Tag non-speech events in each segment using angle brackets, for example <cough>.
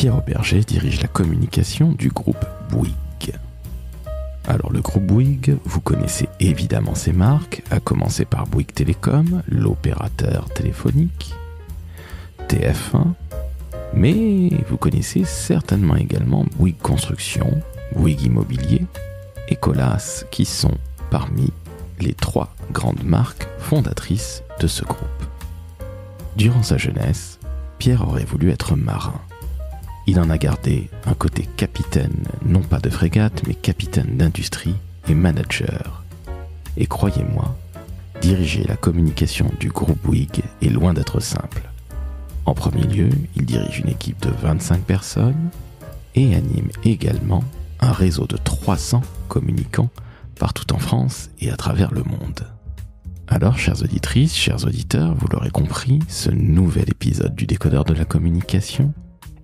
Pierre Berger dirige la communication du groupe Bouygues. Alors le groupe Bouygues, vous connaissez évidemment ses marques, à commencer par Bouygues Télécom, l'opérateur téléphonique, TF1, mais vous connaissez certainement également Bouygues Construction, Bouygues Immobilier et Colas qui sont parmi les trois grandes marques fondatrices de ce groupe. Durant sa jeunesse, Pierre aurait voulu être marin il en a gardé un côté capitaine, non pas de frégate, mais capitaine d'industrie et manager. Et croyez-moi, diriger la communication du groupe Bouygues est loin d'être simple. En premier lieu, il dirige une équipe de 25 personnes et anime également un réseau de 300 communicants partout en France et à travers le monde. Alors, chères auditrices, chers auditeurs, vous l'aurez compris, ce nouvel épisode du décodeur de la communication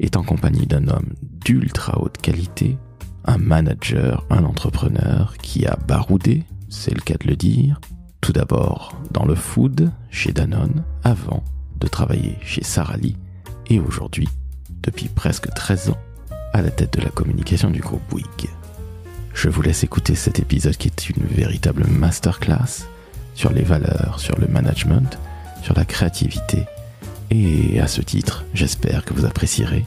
est en compagnie d'un homme d'ultra haute qualité, un manager, un entrepreneur qui a baroudé, c'est le cas de le dire, tout d'abord dans le food chez Danone, avant de travailler chez Sarali, et aujourd'hui, depuis presque 13 ans, à la tête de la communication du groupe Bouygues. Je vous laisse écouter cet épisode qui est une véritable masterclass sur les valeurs, sur le management, sur la créativité et à ce titre, j'espère que vous apprécierez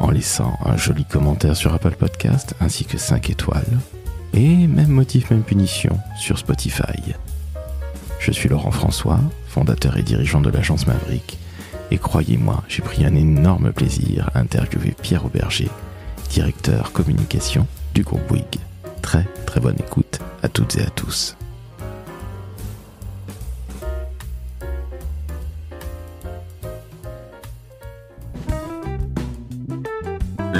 en laissant un joli commentaire sur Apple Podcast ainsi que 5 étoiles. Et même motif, même punition sur Spotify. Je suis Laurent François, fondateur et dirigeant de l'agence Maverick. Et croyez-moi, j'ai pris un énorme plaisir à interviewer Pierre Auberger, directeur communication du groupe Bouygues. Très très bonne écoute à toutes et à tous.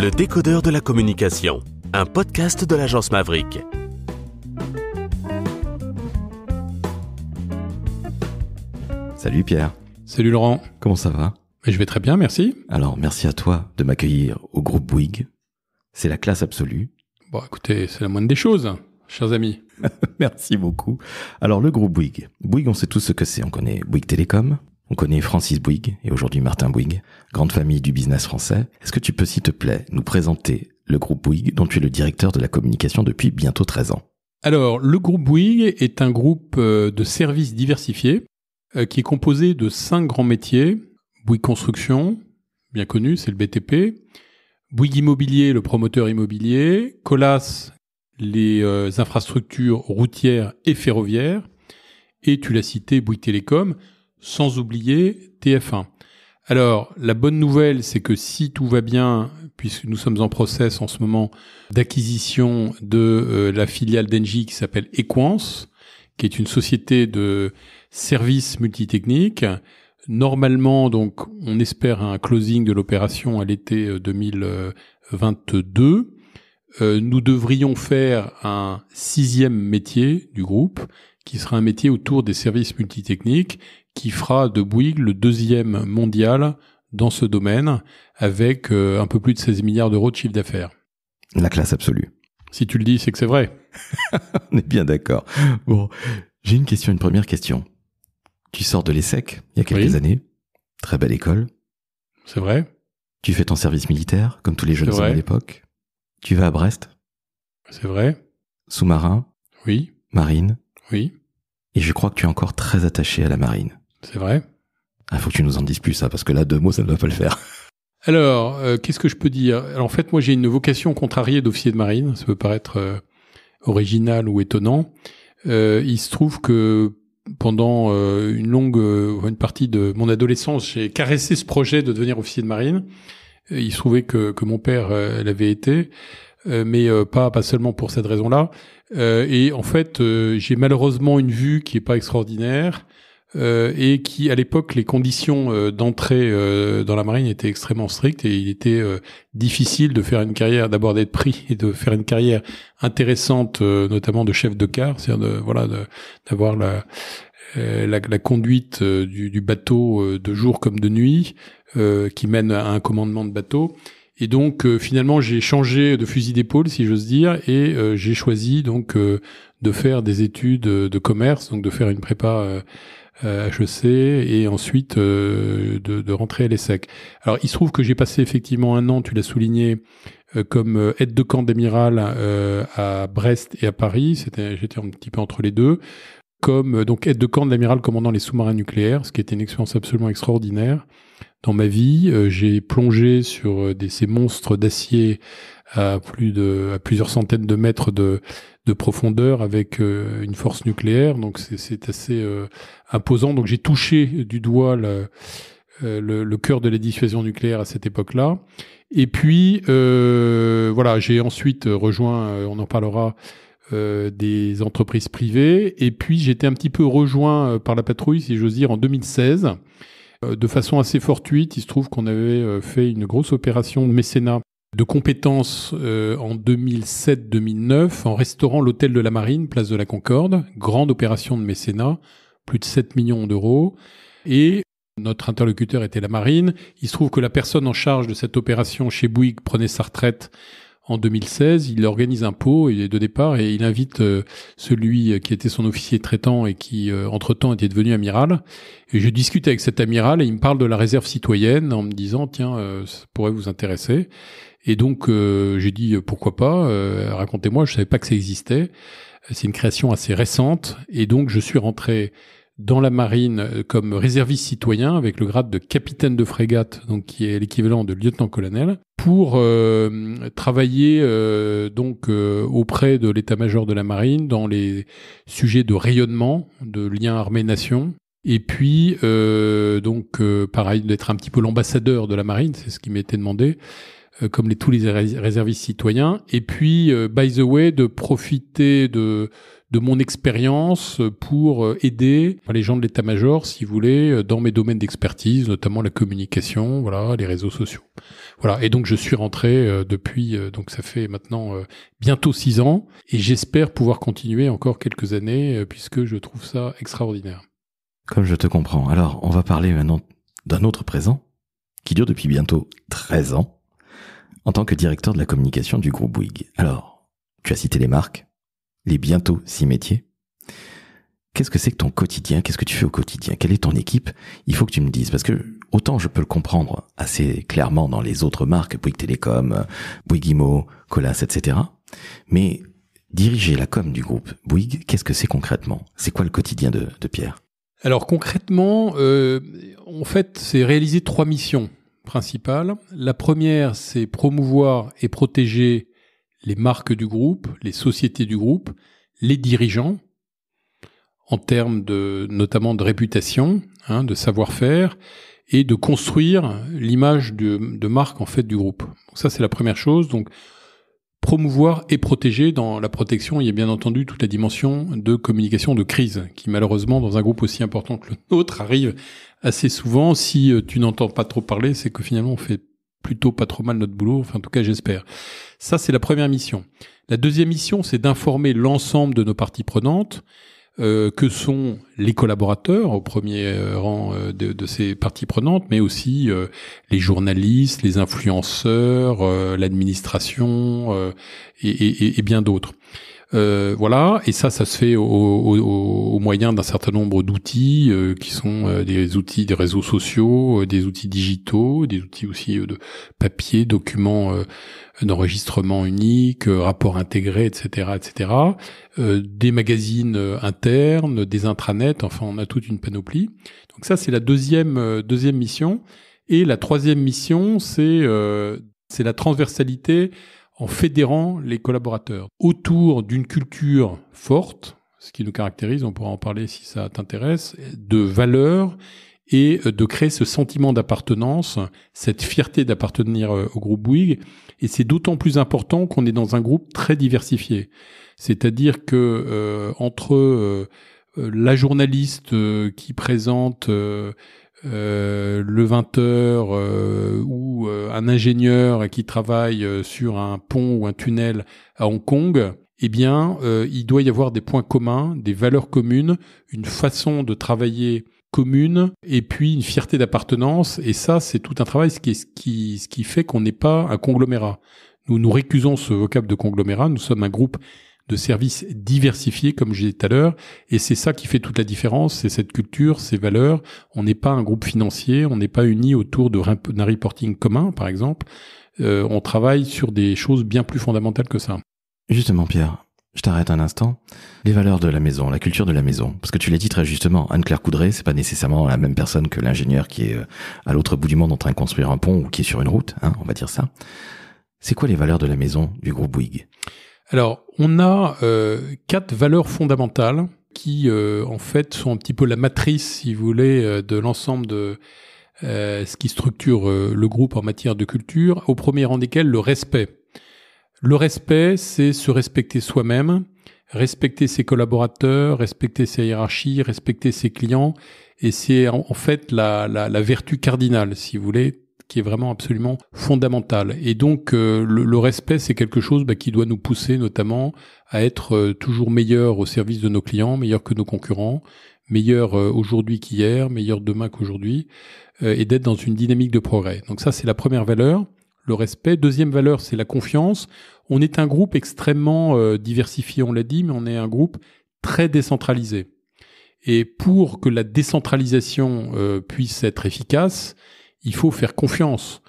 Le décodeur de la communication, un podcast de l'agence Maverick. Salut Pierre. Salut Laurent. Comment ça va Je vais très bien, merci. Alors merci à toi de m'accueillir au groupe Bouygues. C'est la classe absolue. Bon écoutez, c'est la moindre des choses, chers amis. <laughs> merci beaucoup. Alors le groupe Bouygues. Bouygues, on sait tous ce que c'est. On connaît Bouygues Télécom, on connaît Francis Bouygues et aujourd'hui Martin Bouygues, grande famille du business français. Est-ce que tu peux, s'il te plaît, nous présenter le groupe Bouygues dont tu es le directeur de la communication depuis bientôt 13 ans Alors, le groupe Bouygues est un groupe euh, de services diversifiés euh, qui est composé de cinq grands métiers. Bouygues Construction, bien connu, c'est le BTP. Bouygues Immobilier, le promoteur immobilier. Colas, les euh, infrastructures routières et ferroviaires. Et tu l'as cité, Bouygues Télécom sans oublier TF1. Alors, la bonne nouvelle, c'est que si tout va bien, puisque nous sommes en process en ce moment d'acquisition de euh, la filiale d'Engie qui s'appelle Equance, qui est une société de services multitechniques. Normalement, donc, on espère un closing de l'opération à l'été 2022. Euh, euh, nous devrions faire un sixième métier du groupe, qui sera un métier autour des services multitechniques qui fera de Bouygues le deuxième mondial dans ce domaine, avec euh, un peu plus de 16 milliards d'euros de chiffre d'affaires. La classe absolue. Si tu le dis, c'est que c'est vrai. <laughs> On est bien d'accord. Bon, j'ai une question, une première question. Tu sors de l'ESSEC il y a quelques années. Très belle école. C'est vrai. Tu fais ton service militaire, comme tous les jeunes à l'époque. Tu vas à Brest. C'est vrai. Sous-marin. Oui. Marine. Oui. Et je crois que tu es encore très attaché à la marine. C'est vrai Il ah, faut que tu nous en dises plus, ça, parce que là, deux mots, ça ne va pas le faire. <laughs> Alors, euh, qu'est-ce que je peux dire Alors, En fait, moi, j'ai une vocation contrariée d'officier de marine. Ça peut paraître euh, original ou étonnant. Euh, il se trouve que pendant une longue une partie de mon adolescence, j'ai caressé ce projet de devenir officier de marine. Il se trouvait que, mon père l'avait été, mais pas pas seulement pour cette raison-là. et en fait, j'ai malheureusement une vue qui est pas extraordinaire. Euh, et qui, à l'époque, les conditions euh, d'entrée euh, dans la marine étaient extrêmement strictes et il était difficile de faire une carrière, d'abord d'être pris <laughs> et de faire une carrière intéressante, notamment de chef de car, c'est-à-dire de, voilà, d'avoir la, la, la, conduite du, du, bateau de jour comme de nuit, qui mène à un commandement de bateau. Et donc finalement j'ai changé de fusil d'épaule si j'ose dire et j'ai choisi donc de faire des études de commerce donc de faire une prépa HEC euh, et ensuite euh, de, de, rentrer à l'ESSEC. Alors il se trouve que j'ai passé effectivement un an, tu l'as souligné, euh, comme aide de camp d'amiral à Brest et à Paris. C'était, j'étais un petit peu entre les deux comme donc aide de camp de l'amiral commandant les sous-marins nucléaires, ce qui était une expérience absolument extraordinaire. Dans ma vie, j'ai plongé sur des, ces monstres d'acier à plus de à plusieurs centaines de mètres de, de profondeur avec une force nucléaire. Donc c'est assez donc j'ai touché du doigt euh, le, le, cœur de la dissuasion nucléaire à cette époque-là. Et puis, euh, voilà, j'ai ensuite rejoint, euh, on en parlera, des entreprises privées. Et puis, j'étais un petit peu rejoint par la patrouille, si j'ose dire, en 2016. de façon assez fortuite, il se trouve qu'on avait fait une grosse opération de mécénat de compétences en 2007-2009 en restaurant l'hôtel de la Marine, place de la Concorde, grande opération de mécénat plus de 7 millions d'euros. Et notre interlocuteur était la marine. Il se trouve que la personne en charge de cette opération chez Bouygues prenait sa retraite en 2016. Il organise un pot de départ et il invite euh, celui qui était son officier traitant et qui, euh, entre-temps, était devenu amiral. Et je discute avec cet amiral et il me parle de la réserve citoyenne en me disant, tiens, euh, ça pourrait vous intéresser. Et donc, j'ai dit, pourquoi pas, racontez-moi, je ne savais pas que ça existait. C'est une création assez récente et donc je suis rentré dans la marine euh, comme réserviste citoyen avec le grade de capitaine de frégate, donc qui est l'équivalent de lieutenant-colonel, pour euh, travailler euh, donc auprès de l'état-major de la marine dans les sujets de rayonnement, de liens armée-nation. Et puis donc pareil d'être un petit peu l'ambassadeur de la marine, c'est ce qui m'était demandé euh, comme les, tous les réservistes citoyens. Et puis, euh, by the way, de profiter de, de mon expérience euh, pour aider les gens de l'état-major, si vous voulez, dans mes domaines d'expertise, notamment la communication, voilà, les réseaux sociaux. Voilà. Et donc, je suis rentré depuis, donc ça fait maintenant bientôt six ans, et j'espère pouvoir continuer encore quelques années, puisque je trouve ça extraordinaire. Comme je te comprends. Alors, on va parler maintenant d'un autre présent qui dure depuis bientôt 13 ans en tant que directeur de la communication du groupe Bouygues. Alors, tu as cité les marques, les bientôt six métiers. Qu'est-ce que c'est que ton quotidien Qu'est-ce que tu fais au quotidien Quelle est ton équipe Il faut que tu me dises, parce que autant je peux le comprendre assez clairement dans les autres marques, Bouygues Télécom, Bouygues Imo, Colas, etc. Mais diriger la com du groupe Bouygues, qu'est-ce que c'est concrètement C'est quoi le quotidien de, Pierre alors concrètement, euh, en fait, c'est réaliser trois missions principales. La première, c'est promouvoir et protéger les marques du groupe, les sociétés du groupe, les dirigeants, en termes de, notamment de réputation, hein, de savoir-faire, et de construire l'image de, marque en fait du groupe. ça, c'est la première chose. Donc promouvoir et protéger. Dans la protection, il y a bien entendu toute la dimension de communication de crise, qui malheureusement, dans un groupe aussi important que le nôtre, arrive assez souvent. Si euh, tu n'entends pas trop parler, c'est que finalement, on fait plutôt pas trop mal notre boulot. Enfin, en tout cas, j'espère. Ça, c'est la première mission. La deuxième mission, c'est d'informer l'ensemble de nos parties prenantes euh, que sont les collaborateurs au premier euh, rang euh, de, ces parties prenantes, mais aussi les journalistes, les influenceurs, l'administration et, bien d'autres. Euh, voilà, et ça, ça se fait au, au, moyen d'un certain nombre d'outils euh, qui sont euh, des outils des réseaux sociaux, des outils digitaux, des outils aussi de papier, documents d'enregistrement unique, rapports intégrés, etc., etc. des magazines internes, des intranets, enfin, on a toute une panoplie. Donc ça, c'est la deuxième deuxième mission. Et la troisième mission, c'est c'est la transversalité en fédérant les collaborateurs autour d'une culture forte, ce qui nous caractérise, on pourra en parler si ça t'intéresse, de valeurs et de créer ce sentiment d'appartenance, cette fierté d'appartenir euh, au groupe Bouygues. Et c'est d'autant plus important qu'on est dans un groupe très diversifié. C'est-à-dire que euh, entre euh, la journaliste qui présente euh, le 20 heures euh, ou euh, un ingénieur qui travaille sur un pont ou un tunnel à Hong Kong, eh bien, il doit y avoir des points communs, des valeurs communes, une façon de travailler commune et puis une fierté d'appartenance. Et ça, c'est tout un travail, ce qui, qui, ce qui fait qu'on n'est pas un conglomérat. Nous nous récusons ce vocable de conglomérat. Nous sommes un groupe de services diversifiés, comme j'ai dit tout à l'heure. Et c'est ça qui fait toute la différence, c'est cette culture, ces valeurs. On n'est pas un groupe financier, on n'est pas uni autour d'un reporting commun, par exemple. Euh, on travaille sur des choses bien plus fondamentales que ça. Justement, Pierre, je t'arrête un instant. Les valeurs de la maison, la culture de la maison. Parce que tu l'as dit très justement, Anne-Claire Coudray, c'est pas nécessairement la même personne que l'ingénieur qui est euh, à l'autre bout du monde en train de construire un pont ou qui est sur une route, hein, on va dire ça. C'est quoi les valeurs de la maison du groupe Bouygues alors, on a euh, quatre valeurs fondamentales qui, euh, en fait, sont un petit peu la matrice, si vous voulez, euh, de l'ensemble de ce qui structure le groupe en matière de culture, au premier rang desquelles le respect. Le respect, c'est se respecter soi-même, respecter ses collaborateurs, respecter ses hiérarchies, respecter ses clients, et c'est en, fait la, la vertu cardinale, si vous voulez, qui est vraiment absolument fondamental. Et donc euh, le, respect, c'est quelque chose bah, qui doit nous pousser notamment à être euh, toujours meilleur au service de nos clients, meilleur que nos concurrents, meilleur euh, aujourd'hui qu'hier, meilleur demain qu'aujourd'hui, et d'être dans une dynamique de progrès. Donc ça, c'est la première valeur, le respect. Deuxième valeur, c'est la confiance. On est un groupe extrêmement diversifié, on l'a dit, mais on est un groupe très décentralisé. Et pour que la décentralisation puisse être efficace, il faut faire confiance.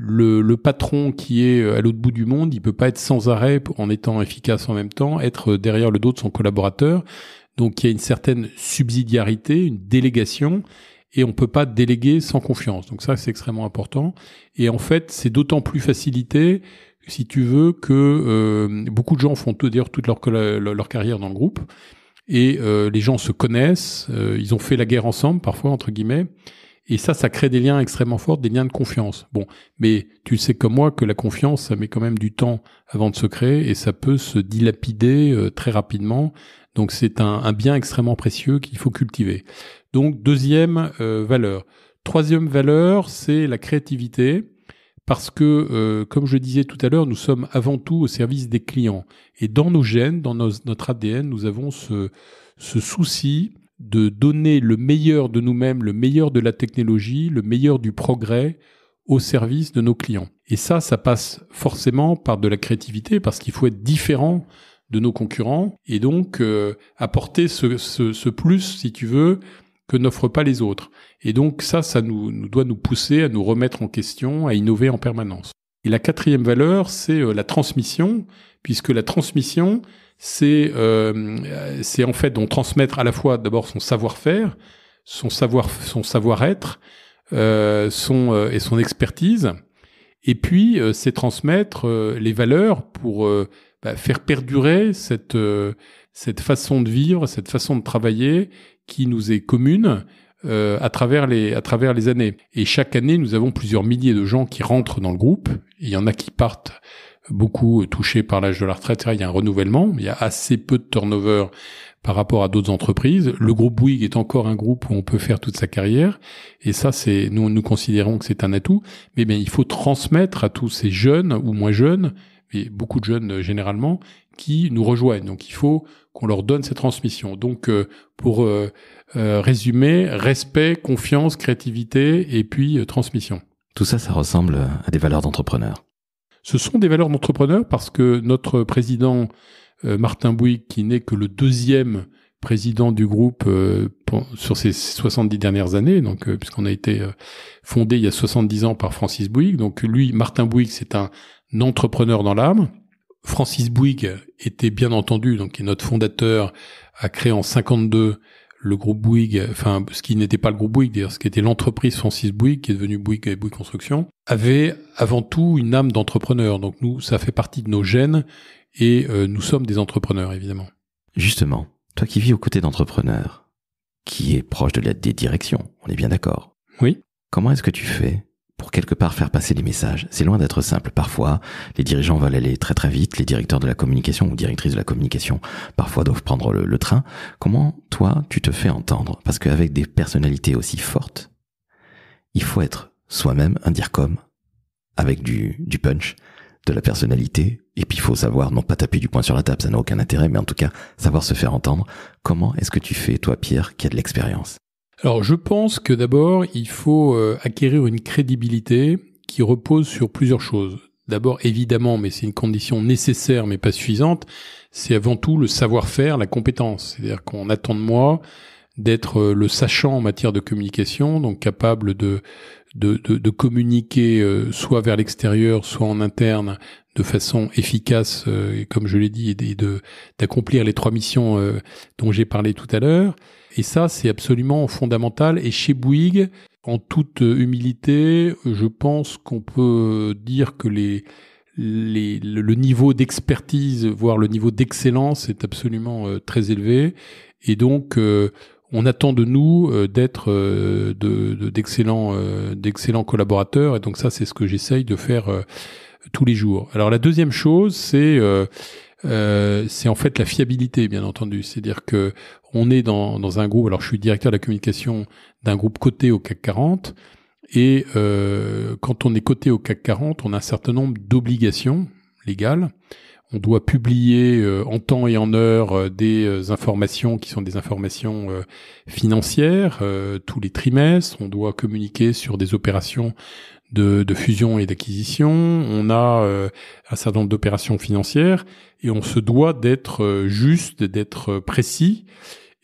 Le, patron qui est euh, à l'autre bout du monde, il peut pas être sans arrêt en étant efficace en même temps, être euh, derrière le dos de son collaborateur. Donc il y a une certaine subsidiarité, une délégation, et on peut pas déléguer sans confiance. Donc ça c'est extrêmement important. Et en fait c'est d'autant plus facilité si tu veux que euh, beaucoup de gens font d'ailleurs toute leur, carrière dans le groupe et les gens se connaissent, ils ont fait la guerre ensemble parfois entre guillemets et ça, ça crée des liens extrêmement forts, des liens de confiance. Bon, mais tu sais comme moi que la confiance, ça met quand même du temps avant de se créer et ça peut se dilapider euh, très rapidement. Donc c'est un, bien extrêmement précieux qu'il faut cultiver. Donc deuxième euh, valeur. Troisième valeur, c'est la créativité. Parce que, euh, comme je disais tout à l'heure, nous sommes avant tout au service des clients. Et dans nos gènes, dans notre ADN, nous avons ce souci de donner le meilleur de nous-mêmes, le meilleur de la technologie, le meilleur du progrès au service de nos clients. Et ça, ça passe forcément par de la créativité, parce qu'il faut être différent de nos concurrents, et donc euh, apporter ce, plus, si tu veux, que n'offrent pas les autres. Et donc ça, ça nous doit nous pousser à nous remettre en question, à innover en permanence. Et la quatrième valeur, c'est euh, la transmission, puisque la transmission, euh, c'est en fait donc transmettre à la fois d'abord son savoir-faire, son savoir son savoir-être, euh, son euh, et son expertise, et puis c'est transmettre les valeurs pour bah, faire perdurer cette cette façon de vivre, cette façon de travailler qui nous est commune. à travers les à travers les années et chaque année nous avons plusieurs milliers de gens qui rentrent dans le groupe il y en a qui partent beaucoup touchés par l'âge de la retraite, il y a un renouvellement, il y a assez peu de turnover par rapport à d'autres entreprises. Le groupe Bouygues est encore un groupe où on peut faire toute sa carrière, et ça, c'est nous nous considérons que c'est un atout. Mais bien, il faut transmettre à tous ces jeunes ou moins jeunes, et beaucoup de jeunes euh, généralement, qui nous rejoignent. Donc, il faut qu'on leur donne cette transmission. Donc, euh, pour euh, résumer, respect, confiance, créativité, et puis transmission. Tout ça, ça ressemble à des valeurs d'entrepreneur. Ce sont des valeurs d'entrepreneurs parce que notre président euh, Martin Bouygues, qui n'est que le deuxième président du groupe euh, sur ces 70 dernières années, donc euh, puisqu'on a été fondé il y a 70 ans par Francis Bouygues, donc lui, Martin Bouygues, c'est un entrepreneur dans l'âme. Francis Bouygues était bien entendu, donc notre fondateur, a créé en 52 le groupe Bouygues, enfin ce qui n'était pas le groupe Bouygues, d'ailleurs ce qui était l'entreprise Francis Bouygues, qui est devenue Bouygues et Bouygues Construction, avait avant tout une âme d'entrepreneur. Donc nous, ça fait partie de nos gènes et euh, nous sommes des entrepreneurs, évidemment. Justement, toi qui vis aux côtés d'entrepreneurs, qui est proche de la des on est bien d'accord. Oui. Comment est-ce que tu fais pour quelque part faire passer des messages. C'est loin d'être simple. Parfois, les dirigeants veulent aller très très vite, les directeurs de la communication ou directrices de la communication parfois doivent prendre le, train. Comment toi, tu te fais entendre Parce qu'avec des personnalités aussi fortes, il faut être soi-même un dircom avec du, punch, de la personnalité, et puis il faut savoir, non pas taper du poing sur la table, ça n'a aucun intérêt, mais en tout cas, savoir se faire entendre. Comment est-ce que tu fais, toi Pierre, qui a de l'expérience alors je pense que d'abord, il faut euh, acquérir une crédibilité qui repose sur plusieurs choses. D'abord, évidemment, mais c'est une condition nécessaire mais pas suffisante, c'est avant tout le savoir-faire, la compétence. C'est-à-dire qu'on attend de moi d'être euh, le sachant en matière de communication, donc capable de de, communiquer euh, soit vers l'extérieur, soit en interne, de façon efficace, euh, comme je l'ai dit, et de d'accomplir les trois missions euh, dont j'ai parlé tout à l'heure. Et ça, c'est absolument fondamental. Et chez Bouygues, en toute humilité, je pense qu'on peut dire que les le, niveau d'expertise, voire le niveau d'excellence est absolument très élevé. Et donc, on attend de nous euh, d'être euh, euh, d'excellents collaborateurs et donc ça c'est ce que j'essaye de faire tous les jours. Alors la deuxième chose c'est en fait la fiabilité bien entendu, c'est-à-dire que on est dans, dans un groupe. Alors je suis directeur de la communication d'un groupe coté au CAC 40 et quand on est coté au CAC 40, on a un certain nombre d'obligations légales on doit publier euh, en temps et en heure euh, des euh, informations qui sont des informations financières tous les trimestres. On doit communiquer sur des opérations de, fusion et d'acquisition. On a un certain nombre d'opérations financières et on se doit d'être juste, d'être précis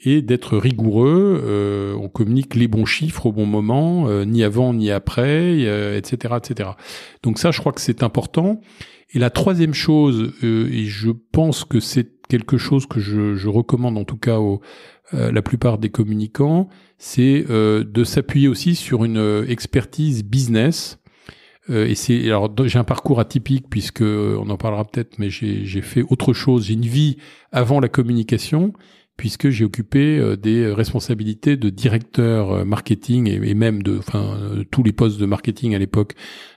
et d'être rigoureux. on communique les bons chiffres au bon moment, ni avant ni après, etc., etc. Donc ça, je crois que c'est important. Et la troisième chose, euh, et je pense que c'est quelque chose que je, recommande en tout cas à euh, la plupart des communicants, c'est euh, de s'appuyer aussi sur une expertise business. et c'est alors j'ai un parcours atypique puisque on en parlera peut-être, mais j'ai fait autre chose, j'ai une vie avant la communication puisque j'ai occupé euh, des responsabilités de directeur euh, marketing et, même de enfin, euh, tous les postes de marketing à l'époque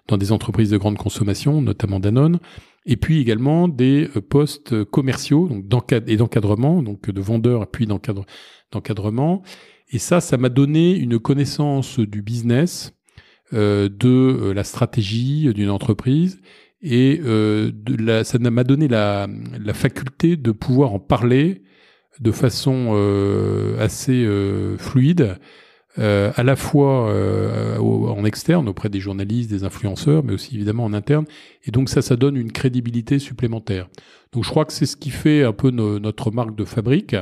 dans des entreprises de grande consommation, notamment Danone, et puis également des postes commerciaux donc et d'encadrement, donc de vendeur puis d'encadrement. Et ça, ça m'a donné une connaissance du business, de la stratégie d'une entreprise et ça m'a donné la, la faculté de pouvoir en parler de façon euh, assez euh, fluide, euh, à la fois en externe auprès des journalistes, des influenceurs, mais aussi évidemment en interne. Et donc ça, ça donne une crédibilité supplémentaire. Donc je crois que c'est ce qui fait un peu notre marque de fabrique.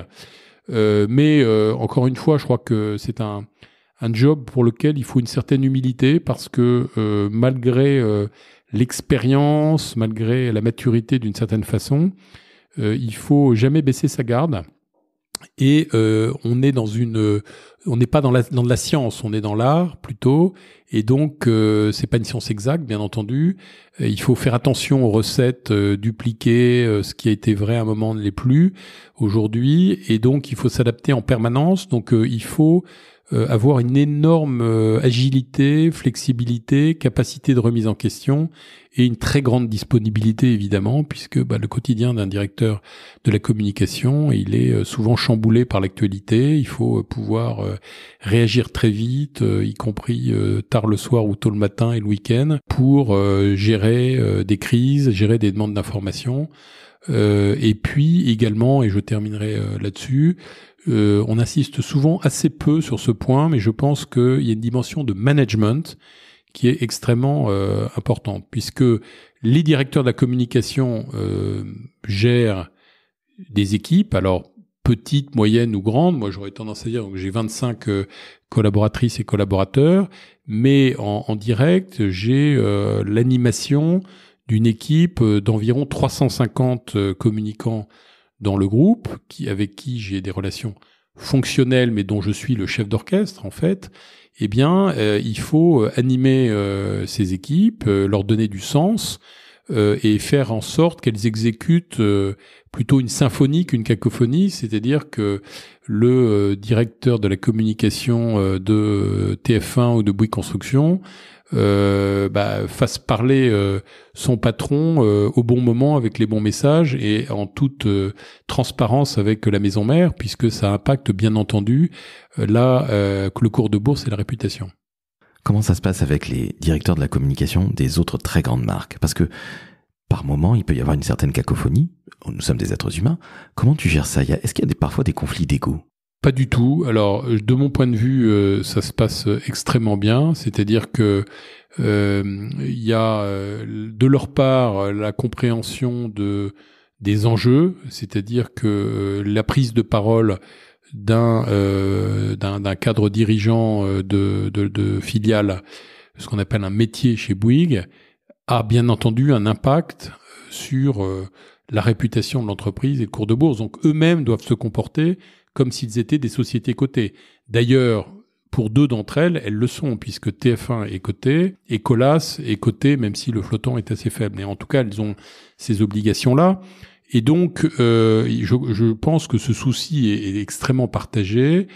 mais encore une fois, je crois que c'est un, un, job pour lequel il faut une certaine humilité parce que malgré l'expérience, malgré la maturité d'une certaine façon, il faut jamais baisser sa garde et euh, on est dans une euh, on n'est pas dans la dans de la science on est dans l'art plutôt et donc euh, c'est pas une science exacte bien entendu euh, il faut faire attention aux recettes euh, dupliquer ce qui a été vrai à un moment ne l'est plus aujourd'hui et donc il faut s'adapter en permanence donc il faut euh, avoir une énorme euh, agilité, flexibilité, capacité de remise en question et une très grande disponibilité évidemment, puisque bah, le quotidien d'un directeur de la communication, il est euh, souvent chamboulé par l'actualité. Il faut pouvoir réagir très vite, y compris tard le soir ou tôt le matin et le week-end, pour gérer des crises, gérer des demandes d'informations. et puis également, et je terminerai là-dessus, euh, on insiste souvent assez peu sur ce point, mais je pense qu'il y a une dimension de management qui est extrêmement euh, importante, puisque les directeurs de la communication euh, gèrent des équipes, alors petites, moyennes ou grandes. Moi, j'aurais tendance à dire que j'ai 25 collaboratrices et collaborateurs, mais en direct, j'ai l'animation d'une équipe d'environ 350 communicants dans le groupe, qui, avec qui j'ai des relations fonctionnelles, mais dont je suis le chef d'orchestre en fait, eh bien, euh, il faut euh, animer euh, ces équipes, leur donner du sens, euh, et faire en sorte qu'elles exécutent euh, plutôt une symphonie qu'une cacophonie, c'est-à-dire que le euh, directeur de la communication de TF1 ou de Bouygues Construction bah, fasse parler son patron au bon moment avec les bons messages et en toute transparence avec la maison mère, puisque ça impacte bien entendu là le cours de bourse et la réputation. Comment ça se passe avec les directeurs de la communication des autres très grandes marques Parce que par moment, il peut y avoir une certaine cacophonie. Nous sommes des êtres humains. Comment tu gères ça Est-ce qu'il y a parfois des conflits d'ego Pas du tout. Alors, euh, de mon point de vue, euh, ça se passe euh, extrêmement bien. C'est-à-dire que il y a de leur part la compréhension des enjeux, c'est-à-dire que la prise de parole d'un euh, d'un cadre dirigeant euh, de, de, de filiale, ce qu'on appelle un métier chez Bouygues, a bien entendu un impact sur euh, la réputation de l'entreprise et le cours de bourse. Donc eux-mêmes doivent se comporter comme s'ils étaient des sociétés cotées. D'ailleurs, pour deux d'entre elles, elles le sont, puisque TF1 est coté et Colas est coté, même si le flottant est assez faible. Mais en tout cas, elles ont ces obligations-là. Et donc, euh, je, je, pense que ce souci est, extrêmement partagé.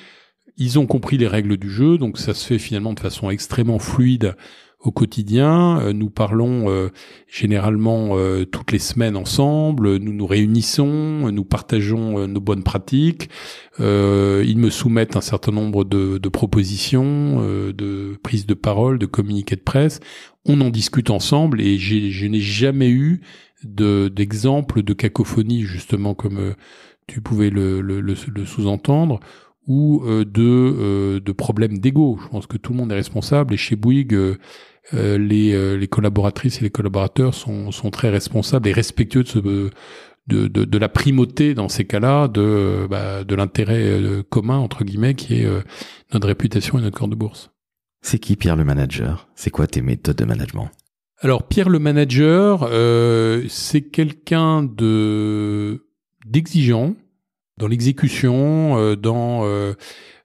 Ils ont compris les règles du jeu, donc ça se fait finalement de façon extrêmement fluide au quotidien. Euh, nous parlons euh, généralement toutes les semaines ensemble, nous nous réunissons, nous partageons nos bonnes pratiques, ils me soumettent un certain nombre de, de propositions, de prises de parole, de communiqués de presse. On en discute ensemble et je n'ai jamais eu d'exemples de, de, cacophonie, justement, comme euh, tu pouvais le, sous-entendre, ou euh, de, euh, de problèmes d'ego. Je pense que tout le monde est responsable, et chez Bouygues, les, les collaboratrices et les collaborateurs sont, sont très responsables et respectueux de De, la primauté dans ces cas-là, de, bah, de l'intérêt commun, entre guillemets, qui est notre réputation et notre corps de bourse. C'est qui, Pierre, le manager C'est quoi tes méthodes de management alors Pierre le manager, euh, c'est quelqu'un de d'exigeant dans l'exécution, euh, dans euh,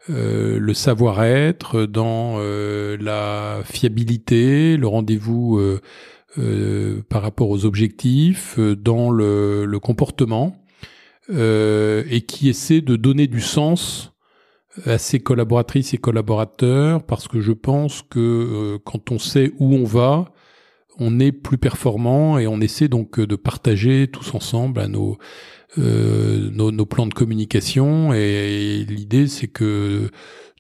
le savoir-être, dans la fiabilité, le rendez-vous par rapport aux objectifs, dans le comportement, et qui essaie de donner du sens à ses collaboratrices et collaborateurs, parce que je pense que quand on sait où on va, on est plus performant et on essaie donc euh, de partager tous ensemble hein, euh, nos nos, plans de communication et, l'idée c'est que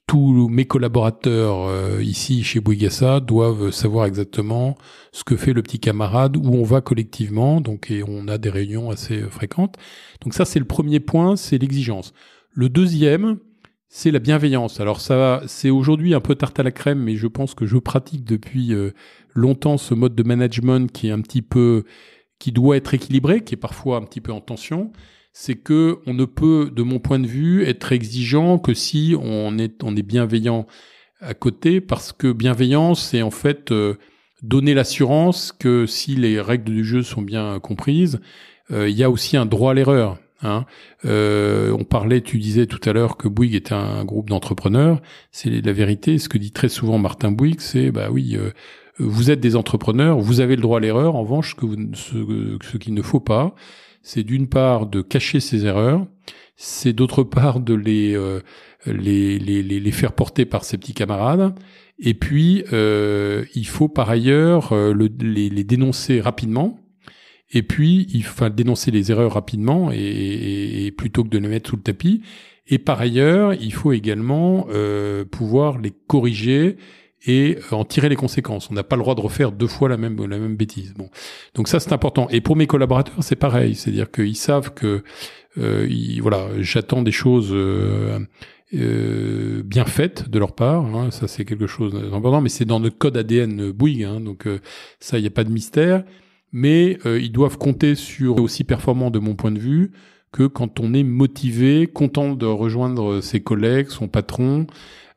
tous mes collaborateurs euh, ici chez Bouygassa, doivent savoir exactement ce que fait le petit camarade où on va collectivement donc et on a des réunions assez fréquentes donc ça c'est le premier point c'est l'exigence le deuxième c'est la bienveillance alors ça c'est aujourd'hui un peu tarte à la crème mais je pense que je pratique depuis longtemps ce mode de management qui est un petit peu, qui doit être équilibré, qui est parfois un petit peu en tension, c'est que on ne peut, de mon point de vue, être exigeant que si on est, on est bienveillant à côté, parce que bienveillance, c'est en fait euh, donner l'assurance que si les règles du jeu sont bien comprises, euh, il y a aussi un droit à l'erreur. Hein. Euh, on parlait, tu disais tout à l'heure que Bouygues était un groupe d'entrepreneurs. C'est la vérité. Ce que dit très souvent Martin Bouygues, c'est bah oui, vous êtes des entrepreneurs, vous avez le droit à l'erreur. En revanche, ce, ce, qu'il ne faut pas, c'est d'une part de cacher ces erreurs, c'est d'autre part de euh, les, les, les, les, faire porter par ses petits camarades. Et puis, euh, il faut par ailleurs euh, les, les, dénoncer rapidement. Et puis, il faut dénoncer les erreurs rapidement et, plutôt que de les mettre sous le tapis. Et par ailleurs, il faut également pouvoir les corriger et euh, en tirer les conséquences. On n'a pas le droit de refaire deux fois la même la même bêtise. Bon, donc ça c'est important. Et pour mes collaborateurs c'est pareil, c'est-à-dire qu'ils savent que euh, voilà, j'attends des choses. Euh, euh, bien faites de leur part. Hein. ça, c'est quelque chose d'important, mais c'est dans notre code ADN Bouygues. Hein, donc euh, ça, il n'y a pas de mystère. Mais euh, ils doivent compter sur aussi performant de mon point de vue que quand on est motivé, content de rejoindre ses collègues, son patron,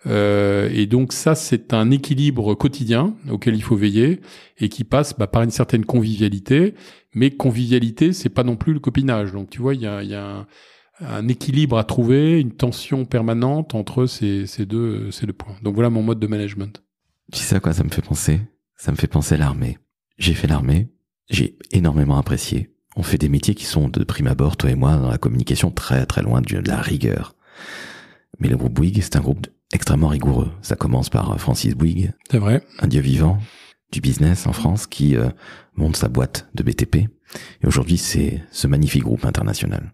euh, et donc ça, c'est un équilibre quotidien auquel il faut veiller et qui passe bah, par une certaine convivialité. Mais convivialité, c'est pas non plus le copinage. Donc tu vois, il y a, y a un, équilibre à trouver, une tension permanente entre ces, deux, ces deux points. Donc voilà mon mode de management. Tu sais quoi ça me fait penser Ça me fait penser à l'armée. J'ai fait l'armée, j'ai énormément apprécié. On fait des métiers qui sont de prime abord, toi et moi, dans la communication, très très loin de la rigueur. Mais le groupe Bouygues, c'est un groupe extrêmement rigoureux. Ça commence par euh, Francis Bouygues. C'est vrai. Un dieu vivant du business en France qui euh, monte sa boîte de BTP. Et aujourd'hui, c'est ce magnifique groupe international.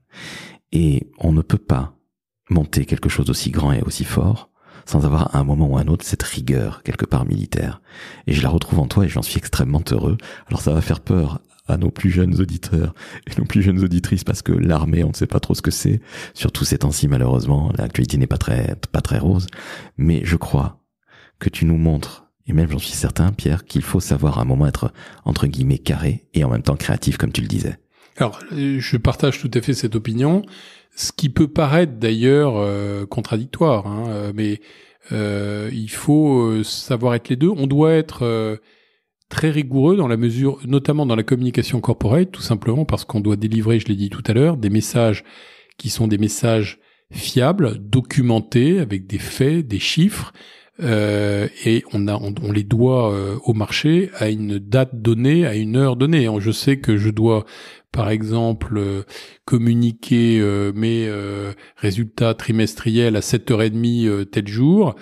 Et on ne peut pas monter quelque chose d'aussi grand et aussi fort sans avoir à un moment ou à un autre cette rigueur quelque part militaire. Et je la retrouve en toi et j'en suis extrêmement heureux. Alors ça va faire peur à nos plus jeunes auditeurs et nos plus jeunes auditrices parce que l'armée, on ne sait pas trop ce que c'est, surtout ces temps-ci malheureusement, l'actualité n'est pas très, pas très rose, mais je crois que tu nous montres, et même j'en suis certain Pierre, qu'il faut savoir à un moment être entre guillemets carré et en même temps créatif comme tu le disais. Alors, euh, je partage tout à fait cette opinion, ce qui peut paraître d'ailleurs euh, contradictoire, hein, euh, mais il faut savoir être les deux. On doit être très rigoureux dans la mesure, notamment dans la communication corporelle, tout simplement parce qu'on doit délivrer, je l'ai dit tout à l'heure, des messages qui sont des messages fiables, documentés avec des faits, des chiffres, euh, et on, on, les doit euh, au marché à une date donnée, à une heure donnée. Je sais que je dois, par exemple, euh, communiquer mes résultats trimestriels à 7h30 tel jour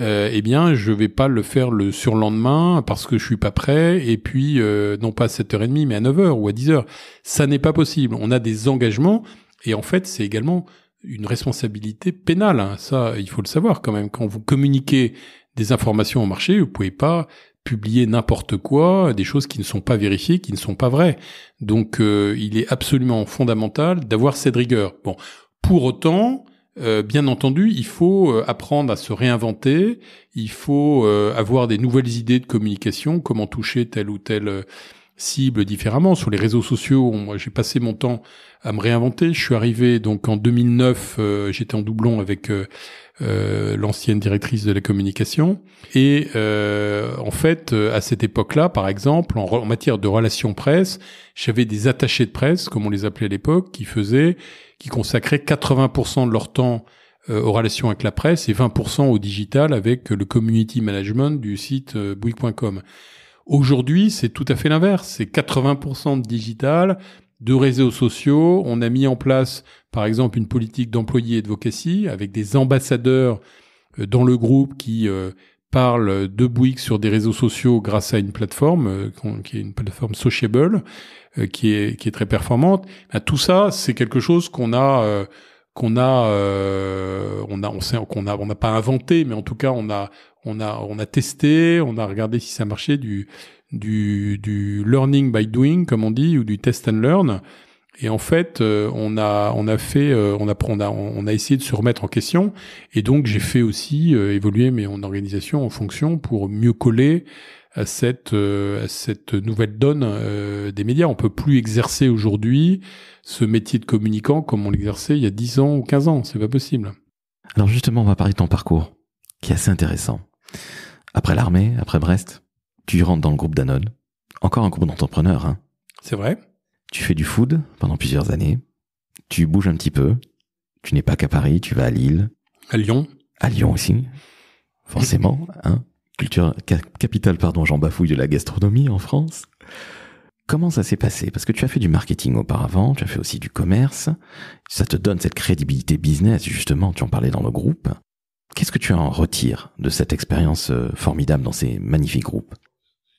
euh, eh bien, je vais pas le faire le surlendemain parce que je suis pas prêt, et puis euh, non pas à 7h30, mais à 9h ou à 10h. Ça n'est pas possible. On a des engagements, et en fait, c'est également une responsabilité pénale. Hein. Ça, il faut le savoir quand même. Quand vous communiquez des informations au marché, vous pouvez pas publier n'importe quoi, des choses qui ne sont pas vérifiées, qui ne sont pas vraies. Donc, euh, il est absolument fondamental d'avoir cette rigueur. Bon, pour autant, euh, bien entendu, il faut euh, apprendre à se réinventer, il faut euh, avoir des nouvelles idées de communication, comment toucher telle ou telle cible différemment. Sur les réseaux sociaux, j'ai passé mon temps à me réinventer. Je suis arrivé donc en 2009, j'étais en doublon avec l'ancienne directrice de la communication. Et en fait, à cette époque-là, par exemple, en matière de relations presse, j'avais des attachés de presse, comme on les appelait à l'époque, qui faisaient qui consacraient 80% de leur temps euh, aux relations avec la presse et 20% au digital avec le community management du site euh, bouygues.com. Aujourd'hui, c'est tout à fait l'inverse. C'est 80% de digital, de réseaux sociaux. On a mis en place, par exemple, une politique d'employés et de avec des ambassadeurs euh, dans le groupe qui parle de Bouygues sur des réseaux sociaux grâce à une plateforme euh, qui est une plateforme sociable euh, qui est qui est très performante. Bah, tout ça, c'est quelque chose qu'on a euh, qu'on a on a on sait qu'on a on n'a pas inventé, mais en tout cas on a on a on a testé, on a regardé si ça marchait du du du learning by doing comme on dit ou du test and learn. Et en fait, euh, on a on a fait euh, on a on a on a essayé de se remettre en question. Et donc j'ai fait aussi euh, évoluer mes en organisation en fonction pour mieux coller à cette à cette nouvelle donne des médias. On peut plus exercer aujourd'hui ce métier de communicant comme on l'exerçait il y a 10 ans ou 15 ans. C'est pas possible. Alors justement, on va parler de ton parcours qui est assez intéressant. Après l'armée, après Brest, tu rentres dans le groupe Danone. Encore un groupe d'entrepreneurs. Hein. C'est vrai tu fais du food pendant plusieurs années, tu bouges un petit peu, tu n'es pas qu'à Paris, tu vas à Lille. À Lyon. À Lyon aussi, forcément. <laughs> Hein Culture capitale, pardon, j'en bafouille de la gastronomie en France. Comment ça s'est passé Parce que tu as fait du marketing auparavant, tu as fait aussi du commerce, ça te donne cette crédibilité business, justement, tu en parlais dans le groupe. Qu'est-ce que tu en retires de cette expérience euh, formidable dans ces magnifiques groupes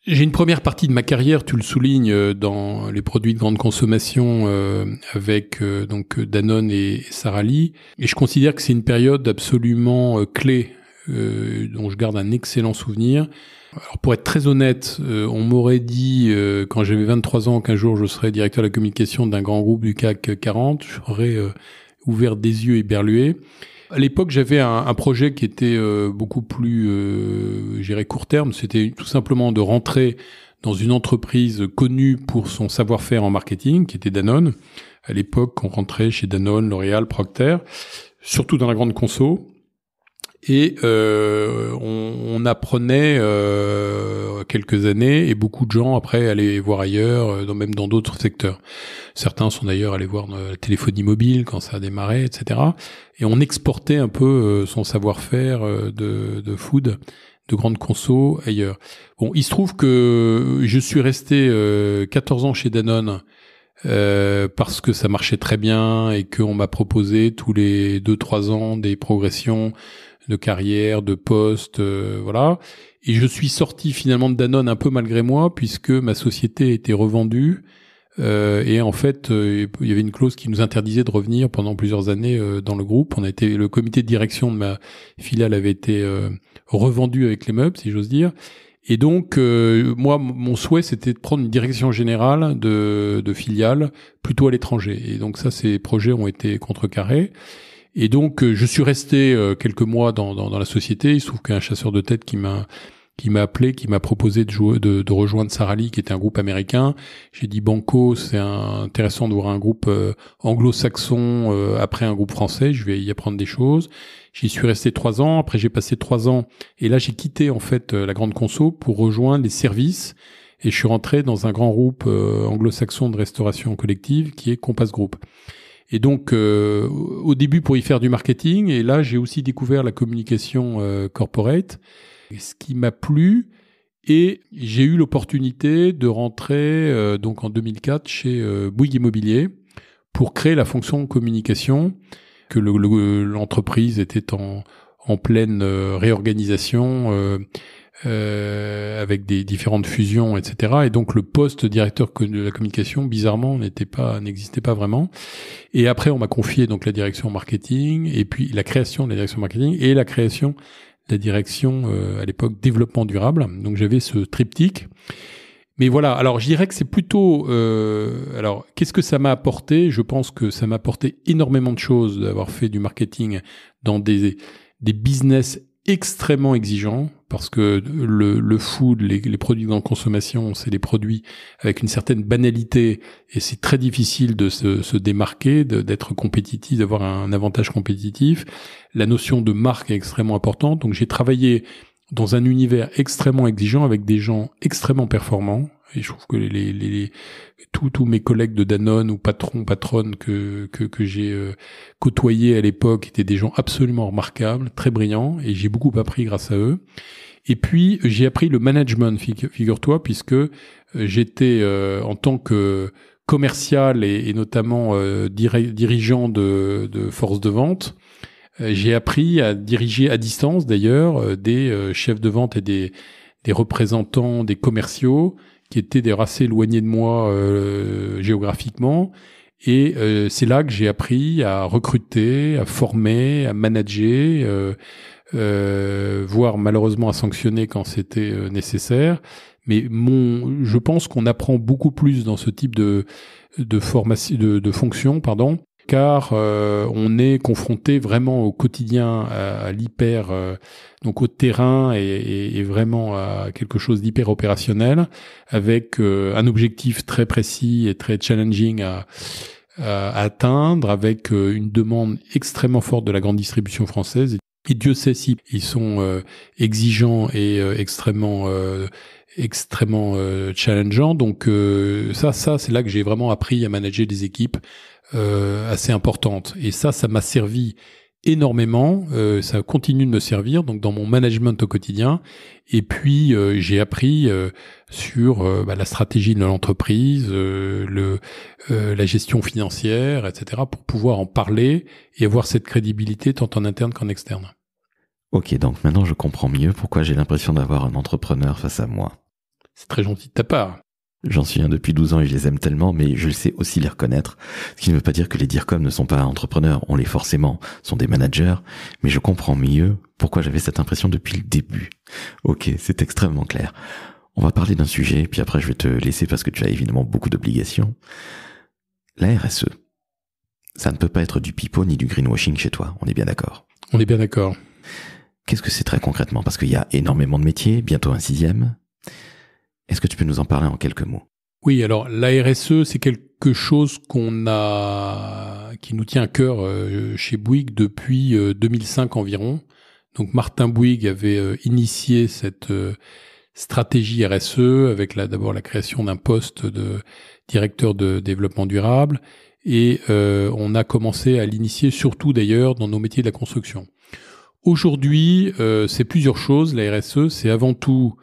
j'ai une première partie de ma carrière, tu le soulignes, euh, dans les produits de grande consommation euh, avec euh, donc Danone et Sara Lee, et je considère que c'est une période absolument clé dont je garde un excellent souvenir. Alors pour être très honnête, on m'aurait dit quand j'avais 23 ans qu'un jour je serais directeur de la communication d'un grand groupe du CAC 40, j'aurais ouvert des yeux et à l'époque, j'avais un, projet qui était euh, beaucoup plus, euh, court terme. C'était tout simplement de rentrer dans une entreprise connue pour son savoir-faire en marketing, qui était Danone. À l'époque, on rentrait chez Danone, L'Oréal, Procter, surtout dans la grande conso. Et euh, on, apprenait euh, quelques années, et beaucoup de gens après allaient voir ailleurs, euh, même dans d'autres secteurs. Certains sont d'ailleurs allés voir la téléphonie mobile quand ça a démarré, etc. Et on exportait un peu son savoir-faire de, food de grandes conso ailleurs. Bon, il se trouve que je suis resté 14 ans chez Danone parce que ça marchait très bien et qu'on m'a proposé tous les 2-3 ans des progressions de carrière, de poste, euh, voilà. Et je suis sorti finalement de Danone un peu malgré moi, puisque ma société a été revendue. Euh, et en fait, euh, il y avait une clause qui nous interdisait de revenir pendant plusieurs années dans le groupe. On a été, le comité de direction de ma filiale avait été revendu avec les meubles, si j'ose dire. Et donc, moi, mon souhait, c'était de prendre une direction générale de, de filiale plutôt à l'étranger. Et donc ça, ces projets ont été contrecarrés. Et donc, euh, je suis resté euh, quelques mois dans, dans, dans la société. Il se trouve qu'un chasseur de tête qui m'a qui m'a appelé, qui m'a proposé de, jouer, de, rejoindre Sarali, qui était un groupe américain. J'ai dit Banco, c'est intéressant de voir un groupe euh, anglo-saxon après un groupe français. Je vais y apprendre des choses. J'y suis resté trois ans. Après, j'ai passé trois ans et là, j'ai quitté en fait la grande conso pour rejoindre les services et je suis rentré dans un grand groupe anglo-saxon de restauration collective qui est Compass Group. Et donc, euh, au début, pour y faire du marketing, et là, j'ai aussi découvert la communication euh, corporate, ce qui m'a plu. Et j'ai eu l'opportunité de rentrer, euh, donc en 2004, chez Bouygues Immobilier pour créer la fonction communication, que l'entreprise était en, en pleine réorganisation euh, avec des différentes fusions, etc. Et donc le poste directeur de la communication, bizarrement, n'était pas, n'existait pas vraiment. Et après, on m'a confié donc la direction marketing, et puis la création de la direction marketing et la création de la direction euh, à l'époque développement durable. Donc j'avais ce triptyque. Mais voilà, alors je dirais que c'est plutôt... Euh, alors, qu'est-ce que ça m'a apporté Je pense que ça m'a apporté énormément de choses d'avoir fait du marketing dans des, des business extrêmement exigeant parce que le, food, les, produits en consommation, c'est des produits avec une certaine banalité et c'est très difficile de se, se démarquer, d'être compétitif, d'avoir un avantage compétitif. La notion de marque est extrêmement importante. Donc j'ai travaillé dans un univers extrêmement exigeant avec des gens extrêmement performants, et je trouve que les, les, les tous, tous mes collègues de Danone ou patrons, patronnes que, que, que j'ai euh, côtoyés à l'époque étaient des gens absolument remarquables, très brillants, et j'ai beaucoup appris grâce à eux. Et puis j'ai appris le management, figure-toi, puisque euh, j'étais euh, en tant que commercial et, notamment dirigeant de, de force de vente. J'ai appris à diriger à distance d'ailleurs des chefs de vente et des, des représentants des commerciaux qui étaient des assez éloignées de moi euh, géographiquement. Et euh, c'est là que j'ai appris à recruter, à former, à manager, euh, voire malheureusement à sanctionner quand c'était nécessaire. Mais mon, je pense qu'on apprend beaucoup plus dans ce type de de formation, de, de fonction, pardon, car euh, on est confronté vraiment au quotidien, à, l'hyper, euh, donc au terrain et, vraiment à quelque chose d'hyper opérationnel, avec euh, un objectif très précis et très challenging à, atteindre, avec une demande extrêmement forte de la grande distribution française. Et Dieu sait si ils sont exigeants et extrêmement extrêmement challengeants. Donc ça, ça c'est là que j'ai vraiment appris à manager des équipes euh, assez importante. Et ça, ça m'a servi énormément, euh, ça continue de me servir donc dans mon management au quotidien. Et puis euh, j'ai appris sur bah, la stratégie de l'entreprise, le, la gestion financière, etc. pour pouvoir en parler et avoir cette crédibilité tant en interne qu'en externe. Ok, donc maintenant je comprends mieux pourquoi j'ai l'impression d'avoir un entrepreneur face à moi. C'est très gentil de ta part. J'en suis un depuis 12 ans et je les aime tellement, mais je le sais aussi les reconnaître. Ce qui ne veut pas dire que les DIRCOM ne sont pas entrepreneurs. On les forcément sont des managers, mais je comprends mieux pourquoi j'avais cette impression depuis le début. Ok, c'est extrêmement clair. On va parler d'un sujet, puis après je vais te laisser parce que tu as évidemment beaucoup d'obligations. La RSE. Ça ne peut pas être du pipeau ni du greenwashing chez toi, on est bien d'accord. On est bien d'accord. Qu'est-ce que c'est très concrètement Parce qu'il y a énormément de métiers, bientôt un sixième. Est-ce que tu peux nous en parler en quelques mots Oui, alors la RSE, c'est quelque chose qu'on a, qui nous tient à cœur euh, chez Bouygues depuis 2005 euh, environ. Donc Martin Bouygues avait euh, initié cette stratégie RSE avec d'abord la création d'un poste de directeur de développement durable et on a commencé à l'initier surtout d'ailleurs dans nos métiers de la construction. Aujourd'hui, c'est plusieurs choses. La RSE, c'est avant tout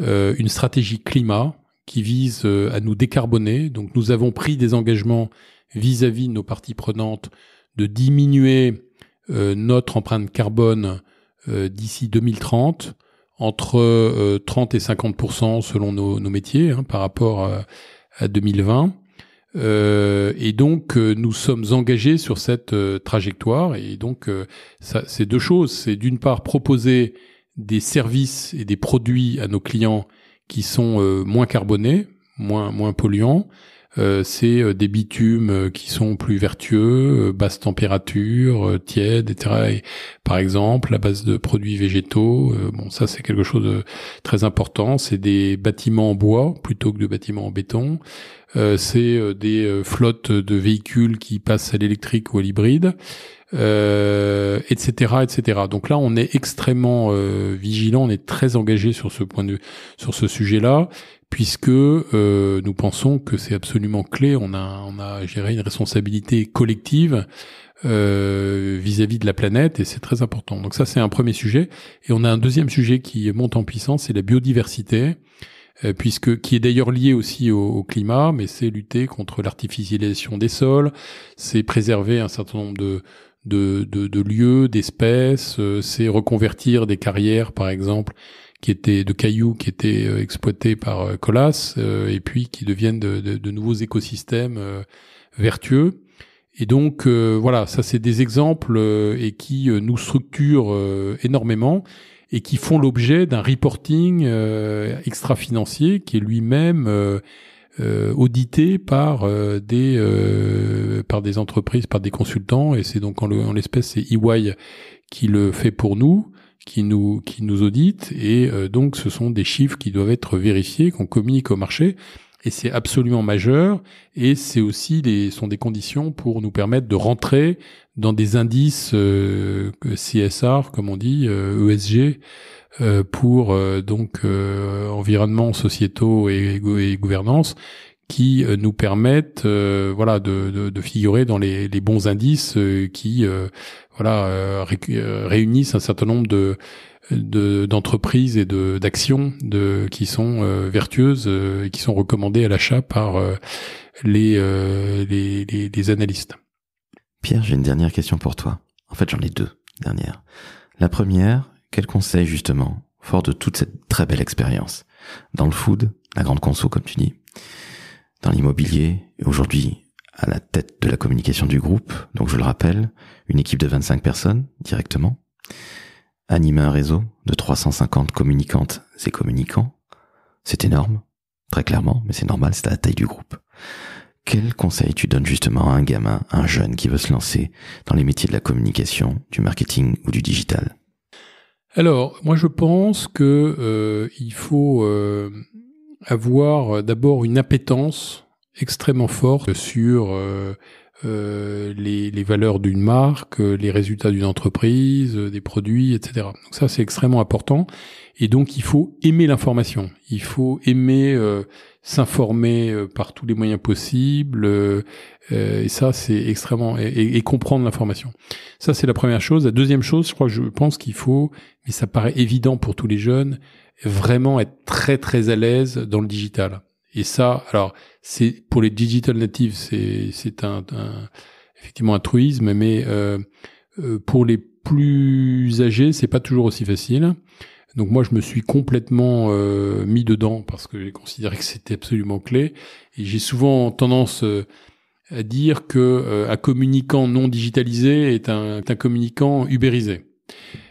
euh, une stratégie climat qui vise euh, à nous décarboner. Donc nous avons pris des engagements vis-à-vis de nos parties prenantes de diminuer euh, notre empreinte carbone d'ici 2030 entre 30 et 50 selon nos, métiers hein, par rapport à, 2020. et donc nous sommes engagés sur cette trajectoire. Et donc c'est deux choses. C'est d'une part proposer des services et des produits à nos clients qui sont euh, moins carbonés, moins moins polluants. Euh, c'est euh, des bitumes qui sont plus vertueux, basse température, tiède, etc. Et par exemple, la base de produits végétaux, bon ça c'est quelque chose de très important. C'est des bâtiments en bois plutôt que de bâtiments en béton. c'est des flottes de véhicules qui passent à l'électrique ou à l'hybride euh, etc., etc. Donc là, on est extrêmement euh, vigilant, on est très engagé sur ce point de, sur ce sujet-là, puisque euh, nous pensons que c'est absolument clé. On a, on a, géré une responsabilité collective euh, vis-à-vis de la planète, et c'est très important. Donc ça, c'est un premier sujet. Et on a un deuxième sujet qui monte en puissance, c'est la biodiversité puisque qui est d'ailleurs lié aussi au, au climat, mais c'est lutter contre l'artificialisation des sols, c'est préserver un certain nombre de, de, lieux, d'espèces, euh, c'est reconvertir des carrières, par exemple, qui étaient de cailloux qui étaient euh, exploités par euh, Colas, et puis qui deviennent de, nouveaux écosystèmes vertueux. Et donc voilà, ça c'est des exemples et qui nous structurent énormément et qui font l'objet d'un reporting extra-financier qui est lui-même euh, audité par euh, des euh, par des entreprises, par des consultants, et c'est donc en, l'espèce c'est EY qui le fait pour nous, qui nous qui nous audite, et euh, donc ce sont des chiffres qui doivent être vérifiés, qu'on communique au marché. Et c'est absolument majeur, et c'est aussi des sont des conditions pour nous permettre de rentrer dans des indices CSR, comme on dit, ESG, e euh, pour euh, donc euh, environnement, sociétaux et, et gouvernance qui nous permettent voilà de, de, de, figurer dans les, les bons indices qui voilà réunissent un certain nombre de d'entreprises et de d'actions de qui sont vertueuses et qui sont recommandées à l'achat par les, les, les, les analystes. Pierre, j'ai une dernière question pour toi. En fait, j'en ai deux dernières. La première, quel conseil justement, fort de toute cette très belle expérience, dans le food, la grande conso comme tu dis, dans l'immobilier, et aujourd'hui à la tête de la communication du groupe, donc je le rappelle, une équipe de 25 personnes directement, animer un réseau de 350 communicantes et communicants, c'est énorme, très clairement, mais c'est normal, c'est à la taille du groupe. Quel conseil tu donnes justement à un gamin, un jeune qui veut se lancer dans les métiers de la communication, du marketing ou du digital alors, moi je pense qu'il euh, faut euh, avoir euh, d'abord une appétence extrêmement forte sur les, les, valeurs d'une marque, les résultats d'une entreprise, des produits, etc. Donc ça c'est extrêmement important. Et donc il faut aimer l'information, il faut aimer s'informer par tous les moyens possibles, euh, et ça, c'est extrêmement et, et, comprendre l'information. Ça, c'est la première chose. La deuxième chose, je crois je pense qu'il faut, mais ça paraît évident pour tous les jeunes, vraiment être très très à l'aise dans le digital. Et ça, alors, c'est pour les digital natives, c'est c'est un, un, effectivement un truisme, mais euh, euh pour les plus âgés, c'est pas toujours aussi facile. Donc moi, je me suis complètement euh, mis dedans parce que j'ai considéré que c'était absolument clé. Et j'ai souvent tendance à dire que euh, un communicant non digitalisé est un, communicant ubérisé.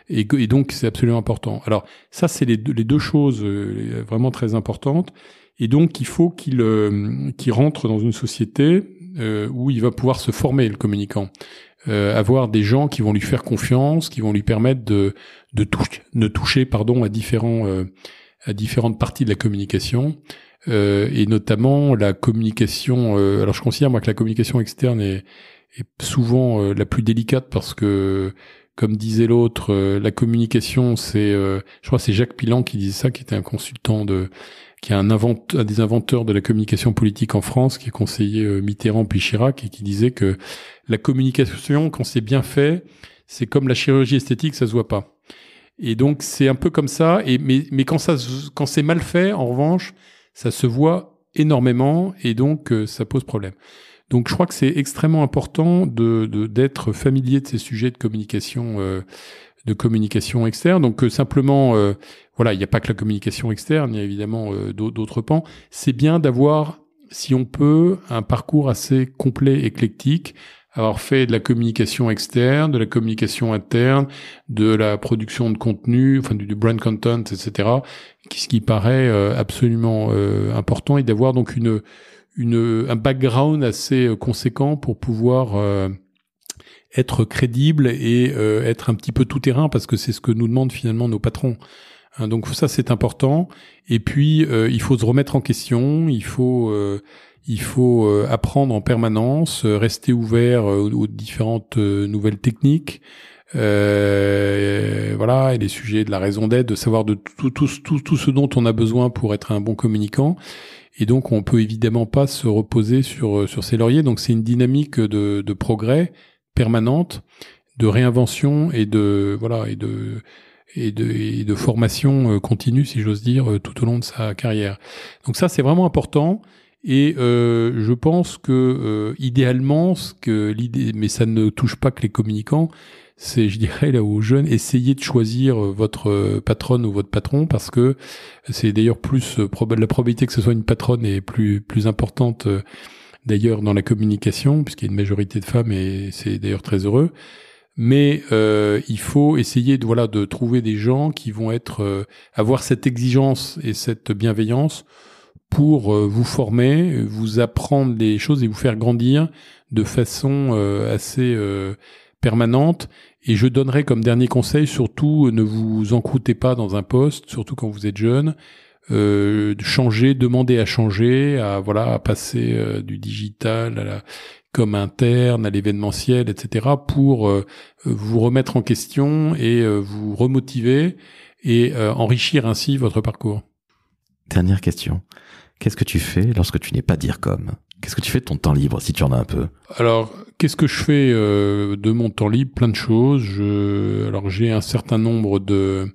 Et, et donc c'est absolument important. Alors ça, c'est les, les, deux choses euh, vraiment très importantes. Et donc il faut qu'il euh, rentre dans une société euh, où il va pouvoir se former, le communicant. Euh, avoir des gens qui vont lui faire confiance, qui vont lui permettre de de, toucher, de toucher pardon à différents à différentes parties de la communication euh, et notamment la communication. Euh, alors je considère moi que la communication externe est, est souvent euh, la plus délicate parce que comme disait l'autre, la communication, c'est, je crois, c'est Jacques Pilan qui disait ça, qui était un consultant de, qui est un, des inventeurs de la communication politique en France, qui est conseiller Mitterrand puis Chirac, et qui disait que la communication, quand c'est bien fait, c'est comme la chirurgie esthétique, ça se voit pas. Et donc c'est un peu comme ça. Et mais, mais quand ça, quand c'est mal fait, en revanche, ça se voit énormément et donc euh, ça pose problème. Donc je crois que c'est extrêmement important de d'être familier de ces sujets de communication euh, de communication externe. Donc euh, simplement, voilà, il n'y a pas que la communication externe, il y a évidemment d'autres pans. C'est bien d'avoir, si on peut, un parcours assez complet, éclectique, avoir fait de la communication externe, de la communication interne, de la production de contenu, enfin du, brand content, etc. Ce qui paraît euh, absolument euh, important et d'avoir donc une, une, un background assez euh, conséquent pour pouvoir être crédible et être un petit peu tout terrain parce que c'est ce que nous demandent finalement nos patrons hein, donc ça c'est important. Et puis il faut se remettre en question, il faut il faut euh, apprendre en permanence, euh, rester ouvert euh, aux, différentes nouvelles techniques. Euh, voilà, et les sujets de la raison d'être, de savoir de tout, tout, tout, tout ce dont on a besoin pour être un bon communicant. Et donc, on peut évidemment pas se reposer sur sur ses lauriers. Donc, c'est une dynamique de, de progrès permanente, de réinvention et de voilà et de et de, et de formation continue, si j'ose dire, tout au long de sa carrière. Donc ça, c'est vraiment important. Et euh, je pense que euh, idéalement, ce que l'idée, mais ça ne touche pas que les communicants, c'est, je dirais, là aux jeunes, essayez de choisir euh, votre euh, patronne ou votre patron parce que c'est d'ailleurs plus la probabilité que ce soit une patronne est plus plus importante d'ailleurs dans la communication puisqu'il y a une majorité de femmes et c'est d'ailleurs très heureux. Mais il faut essayer de voilà de trouver des gens qui vont être avoir cette exigence et cette bienveillance pour euh, vous former, vous apprendre des choses et vous faire grandir de façon euh, assez euh, permanente. Et je donnerai comme dernier conseil, surtout ne vous encroûtez pas dans un poste, surtout quand vous êtes jeune. Euh, changer, demander à changer, à voilà, passer du digital à comme interne, à l'événementiel, etc., pour vous remettre en question et vous remotiver et enrichir ainsi votre parcours. Dernière question. Qu'est-ce que tu fais lorsque tu n'es pas dire comme Qu'est-ce que tu fais de ton temps libre, si tu en as un peu Alors, qu'est-ce que je fais euh, de mon temps libre Plein de choses. Je... Alors, j'ai un certain nombre de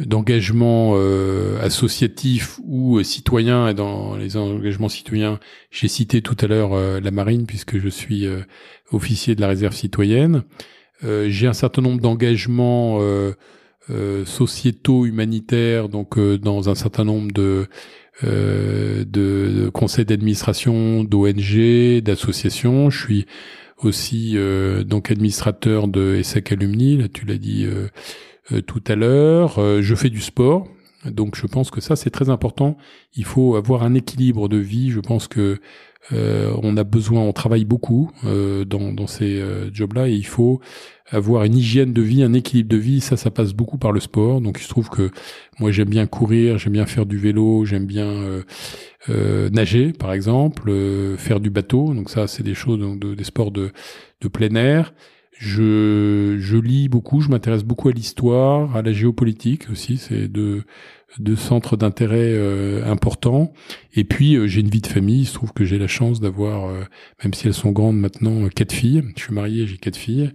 d'engagements euh, associatifs ou euh, citoyens. Et dans les engagements citoyens, j'ai cité tout à l'heure la marine, puisque je suis officier de la réserve citoyenne. j'ai un certain nombre d'engagements sociétaux, humanitaires, donc dans un certain nombre de euh, de, conseil d'administration, d'ONG, d'associations. Je suis aussi euh, donc administrateur de ESSEC Alumni, tu l'as dit euh, tout à l'heure. je fais du sport, donc je pense que ça c'est très important. Il faut avoir un équilibre de vie. Je pense que euh, on a besoin, on travaille beaucoup euh, dans, ces euh, jobs-là et il faut avoir une hygiène de vie, un équilibre de vie. Ça, ça passe beaucoup par le sport. Donc il se trouve que moi j'aime bien courir, j'aime bien faire du vélo, j'aime bien nager par exemple, faire du bateau. Donc ça c'est des choses des sports de, de plein air. Je, je lis beaucoup, je m'intéresse beaucoup à l'histoire, à la géopolitique aussi, c'est deux, deux centres d'intérêt euh, importants. Et puis euh, j'ai une vie de famille, il se trouve que j'ai la chance d'avoir, euh, même si elles sont grandes maintenant, quatre filles. Je suis marié, j'ai quatre filles.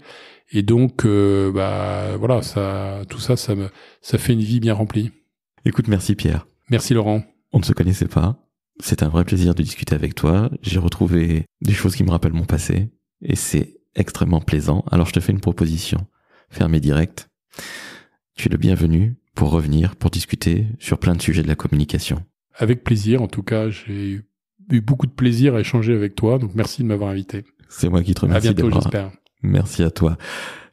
Et donc, bah voilà, ça, tout ça, ça me, ça fait une vie bien remplie. Écoute, merci Pierre. Merci Laurent. On ne se connaissait pas. C'est un vrai plaisir de discuter avec toi. J'ai retrouvé des choses qui me rappellent mon passé. Et c'est extrêmement plaisant. Alors je te fais une proposition. fermez direct. Tu es le bienvenu pour revenir, pour discuter sur plein de sujets de la communication. Avec plaisir. En tout cas, j'ai eu beaucoup de plaisir à échanger avec toi. Donc merci de m'avoir invité. C'est moi qui te remercie. À bientôt, j'espère. Merci à toi.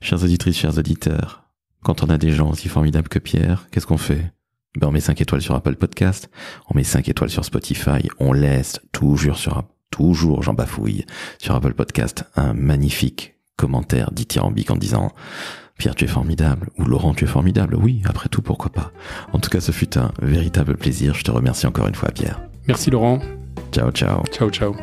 Chers auditrices, chers auditeurs, quand on a des gens aussi formidables que Pierre, qu'est-ce qu'on fait ben, on met 5 étoiles sur Apple Podcast, on met 5 étoiles sur Spotify, on laisse toujours sur toujours j'en bafouille, sur Apple Podcast, un magnifique commentaire dithyrambique en disant Pierre, tu es formidable, ou Laurent, tu es formidable. Oui, après tout, pourquoi pas. En tout cas, ce fut un véritable plaisir. Je te remercie encore une fois, Pierre. Merci, Laurent. Ciao, ciao. Ciao, ciao.